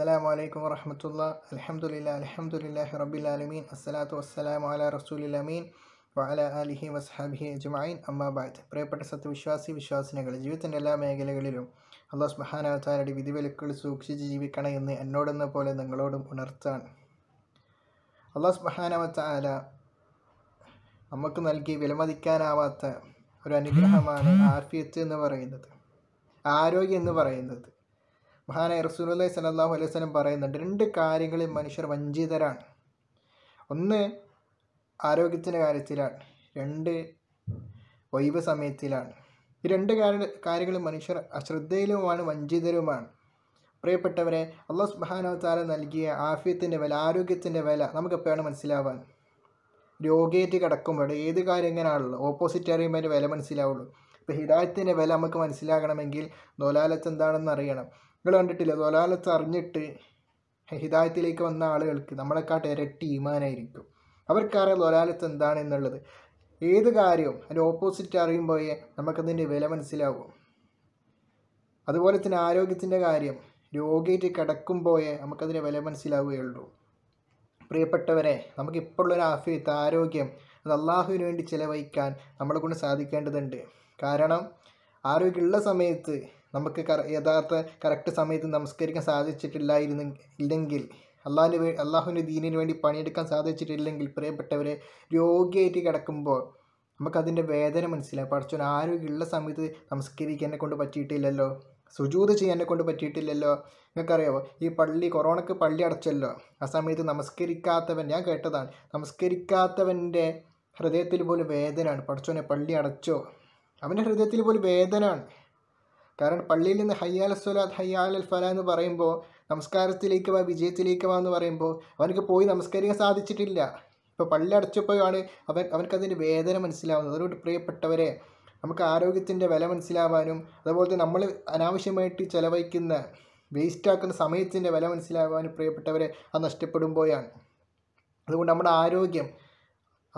അസ്സലാമു അലൈക്കും വറഹമത്തുള്ള അലഹമുല്ല അലഹമുല്ലാഹി റബിലാലമീൻ അസ്സലാത്തു വസ്സലാമു അല റസൂലിലമീൻ വാല അലിഹി വസ്ഹാബിഹി ജുമായിൻ അമ്മാബാദ് പ്രിയപ്പെട്ട സത്യവിശ്വാസി വിശ്വാസിനികൾ ജീവിതത്തിൻ്റെ എല്ലാ മേഖലകളിലും അള്ളാഹ് വിധി വിധിവിലക്കുകൾ സൂക്ഷിച്ച് ജീവിക്കണം എന്ന് എന്നോടെന്ന പോലെ നിങ്ങളോടും ഉണർത്താണ് അള്ളാഹ് സുബാനാവത്താല നമുക്ക് നൽകി വിലമതിക്കാനാവാത്ത ഒരു അനുഗ്രഹമാണ് ആഫിയത്ത് എന്ന് പറയുന്നത് ആരോഗ്യം എന്ന് പറയുന്നത് മഹാനായ റസൂലി സലാഹു അലൈഹി സ്വലം പറയുന്നുണ്ട് രണ്ട് കാര്യങ്ങളിൽ മനുഷ്യർ വഞ്ചിതരാണ് ഒന്ന് ആരോഗ്യത്തിൻ്റെ കാര്യത്തിലാണ് രണ്ട് ഒഴിവ് സമയത്തിലാണ് ഈ രണ്ട് കാര്യ കാര്യങ്ങളും മനുഷ്യർ അശ്രദ്ധയിലുമാണ് വഞ്ചിതരുമാണ് പ്രിയപ്പെട്ടവരെ അള്ളാഹു സുബാനോ താര നൽകിയ ആഫ്യത്തിൻ്റെ വില ആരോഗ്യത്തിൻ്റെ വില നമുക്കെപ്പോഴാണ് മനസ്സിലാവാൻ രോഗേറ്റ് കിടക്കുമ്പോൾ ഏത് കാര്യം എങ്ങനെയാണുള്ളൂ ഓപ്പോസിറ്റ് അറിയുമ്പോൾ അതിൻ്റെ വില മനസ്സിലാവുള്ളൂ ഇപ്പോൾ ഹിദായത്തിൻ്റെ വില നമുക്ക് മനസ്സിലാകണമെങ്കിൽ നൊലാലത്ത് എന്താണെന്ന് അറിയണം നിങ്ങൾ കണ്ടിട്ടില്ല തൊലാലത്ത് അറിഞ്ഞിട്ട് ഹിദായത്തിലേക്ക് വന്ന ആളുകൾക്ക് നമ്മളെക്കാട്ട് ഇരട്ടി ഈമാനായിരിക്കും അവർക്കറിയാം എന്താണ് എന്താണെന്നുള്ളത് ഏത് കാര്യവും അതിൻ്റെ ഓപ്പോസിറ്റ് അറിയുമ്പോഴേ നമുക്കതിൻ്റെ വില മനസ്സിലാകും അതുപോലെ തന്നെ ആരോഗ്യത്തിൻ്റെ കാര്യം രോഗിയായിട്ട് കിടക്കുമ്പോഴേ നമുക്കതിൻ്റെ വില മനസ്സിലാവുകയുള്ളൂ പ്രിയപ്പെട്ടവരെ നമുക്കിപ്പോഴുള്ളൊരു ആഫിയത്ത് ആരോഗ്യം അത് അള്ളാഹുവിന് വേണ്ടി ചിലവഴിക്കാൻ നമ്മളെ കൊണ്ട് സാധിക്കേണ്ടതുണ്ട് കാരണം ആരോഗ്യമുള്ള സമയത്ത് നമുക്ക് യഥാർത്ഥ കറക്റ്റ് സമയത്ത് നമസ്കരിക്കാൻ സാധിച്ചിട്ടില്ലായിരുന്നു ഇല്ലെങ്കിൽ അള്ളാഹിന് വേ അള്ളാഹുവിൻ്റെ ദീനിന് വേണ്ടി പണിയെടുക്കാൻ സാധിച്ചിട്ടില്ലെങ്കിൽ പ്രിയപ്പെട്ടവരെ രോഗിയായിട്ട് കിടക്കുമ്പോൾ നമുക്കതിൻ്റെ വേദന മനസ്സിലായി പഠിച്ചു ആരോഗ്യമുള്ള സമയത്ത് നമസ്കരിക്കാൻ എന്നെ കൊണ്ട് പറ്റിയിട്ടില്ലല്ലോ സുജൂത് ചെയ്യാനെ കൊണ്ട് പറ്റിയിട്ടില്ലല്ലോ നിങ്ങൾക്കറിയാമോ ഈ പള്ളി കൊറോണക്ക് പള്ളി അടച്ചല്ലോ ആ സമയത്ത് നമസ്കരിക്കാത്തവൻ ഞാൻ കേട്ടതാണ് നമസ്കരിക്കാത്തവൻ്റെ ഹൃദയത്തിൽ പോലും വേദനയാണ് പഠിച്ചോനെ പള്ളി അടച്ചോ അവൻ്റെ ഹൃദയത്തിൽ പോലും വേദനയാണ് കാരണം പള്ളിയിൽ നിന്ന് ഹയ്യാല സ്വലാത്ത് ഹയ്യാലൽ ഫല എന്ന് പറയുമ്പോൾ നമസ്കാരത്തിലേക്ക് വാ വിജയത്തിലേക്ക് വാ എന്ന് പറയുമ്പോൾ അവനക്ക് പോയി നമസ്കരിക്കാൻ സാധിച്ചിട്ടില്ല ഇപ്പോൾ പള്ളി അടച്ചപ്പോഴാണ് അവൻ അവനക്കതിൻ്റെ വേദന മനസ്സിലാവുന്നത് അതുകൊണ്ട് പ്രിയപ്പെട്ടവരെ നമുക്ക് ആരോഗ്യത്തിൻ്റെ വില മനസ്സിലാവാനും അതുപോലെ തന്നെ നമ്മൾ അനാവശ്യമായിട്ട് ചിലവഴിക്കുന്ന വേസ്റ്റാക്കുന്ന സമയത്തിൻ്റെ വില മനസ്സിലാവാനും പ്രിയപ്പെട്ടവരെ അത് നഷ്ടപ്പെടുമ്പോഴാണ് അതുകൊണ്ട് നമ്മുടെ ആരോഗ്യം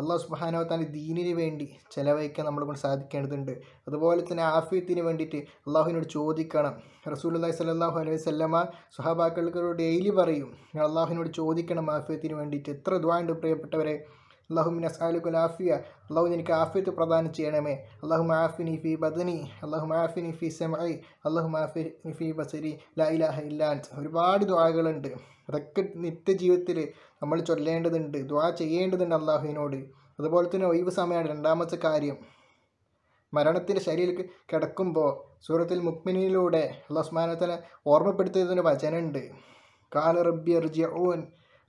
അള്ളാഹു സുബാനോത്താൻ്റെ ദീനിന് വേണ്ടി ചിലവഴിക്കാൻ നമ്മളെ കൊണ്ട് സാധിക്കേണ്ടതുണ്ട് അതുപോലെ തന്നെ ആഫിയത്തിന് വേണ്ടിയിട്ട് അള്ളാഹുവിനോട് ചോദിക്കണം റസൂലി സലാഹു അലൈഹി സ്വല്ലമ സുഹാബാക്കൾക്കോട് ഡെയിലി പറയും ഞാൻ അള്ളാഹുവിനോട് ചോദിക്കണം ആഫിയത്തിന് വേണ്ടിയിട്ട് എത്ര ദ്വാണ്ട് പ്രിയപ്പെട്ടവരെ അള്ളാഹുമിൻ അസാലുക്കുൽ ആഫിയ അള്ളാഹു എനിക്ക് ആഫിയത്ത് പ്രദാനം ചെയ്യണമേ അള്ളാഹു ആഫിനി ഫി ബദനി അള്ളാഹു ആഫിനി ഫി സെമൈ അള്ളാഹു ആഫിനി ഫി ബസരി ലൈലാഹ ഇല്ലാൻ ഒരുപാട് ദ്വാകളുണ്ട് അതൊക്കെ നിത്യജീവിതത്തിൽ നമ്മൾ ചൊല്ലേണ്ടതുണ്ട് ദ്വാ ചെയ്യേണ്ടതുണ്ട് അള്ളാഹുവിനോട് അതുപോലെ തന്നെ ഒഴിവ് സമയമാണ് രണ്ടാമത്തെ കാര്യം മരണത്തിൻ്റെ ശരീരം കിടക്കുമ്പോൾ സൂറത്തിൽ മുക്മിനിയിലൂടെ അള്ളാഹ് സ്മാനത്തിനെ ഓർമ്മപ്പെടുത്തിയതിന് വചനമുണ്ട് കാല റബ്ബി അർജിയ ഓൻ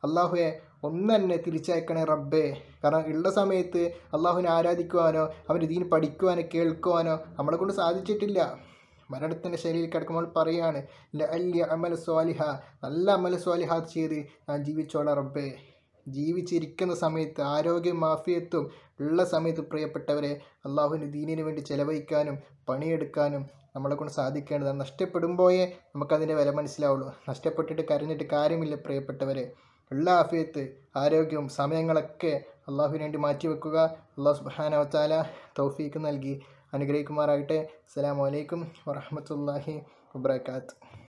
അള്ളാഹുവെ ഒന്നെന്നെ തിരിച്ചയക്കണേ റബ്ബേ കാരണം ഉള്ള സമയത്ത് അള്ളാഹുവിനെ ആരാധിക്കുവാനോ അവൻ്റെ ദീൻ പഠിക്കുവാനോ കേൾക്കുവാനോ നമ്മളെ കൊണ്ട് സാധിച്ചിട്ടില്ല മരണത്തിൻ്റെ ശരീരം കിടക്കുമ്പോൾ എൻ്റെ അല്യ അമൽ സ്വാലിഹ നല്ല അമൽ സ്വാലിഹ ചെയ്ത് ഞാൻ ജീവിച്ചോളാം റബ്ബേ ജീവിച്ചിരിക്കുന്ന സമയത്ത് ആരോഗ്യം മാഫിയത്വം ഉള്ള സമയത്ത് പ്രിയപ്പെട്ടവരെ അള്ളാഹുവിൻ്റെ ദീനിന് വേണ്ടി ചെലവഴിക്കാനും പണിയെടുക്കാനും നമ്മളെ കൊണ്ട് സാധിക്കേണ്ടതാണ് നഷ്ടപ്പെടുമ്പോയേ നമുക്കതിൻ്റെ വില മനസ്സിലാവുള്ളൂ നഷ്ടപ്പെട്ടിട്ട് കരഞ്ഞിട്ട് കാര്യമില്ല പ്രിയപ്പെട്ടവരെ എല്ലാ അഫിയത്ത് ആരോഗ്യവും സമയങ്ങളൊക്കെ അള്ളാഹുവിന് വേണ്ടി മാറ്റിവെക്കുക അള്ളാഹു വാല തൗഫീക്ക് നൽകി അനുഗ്രഹിക്കുമാറാകട്ടെ അസ്സാം വലൈക്കും വറഹമത്തല്ലാഹി വാത്ത്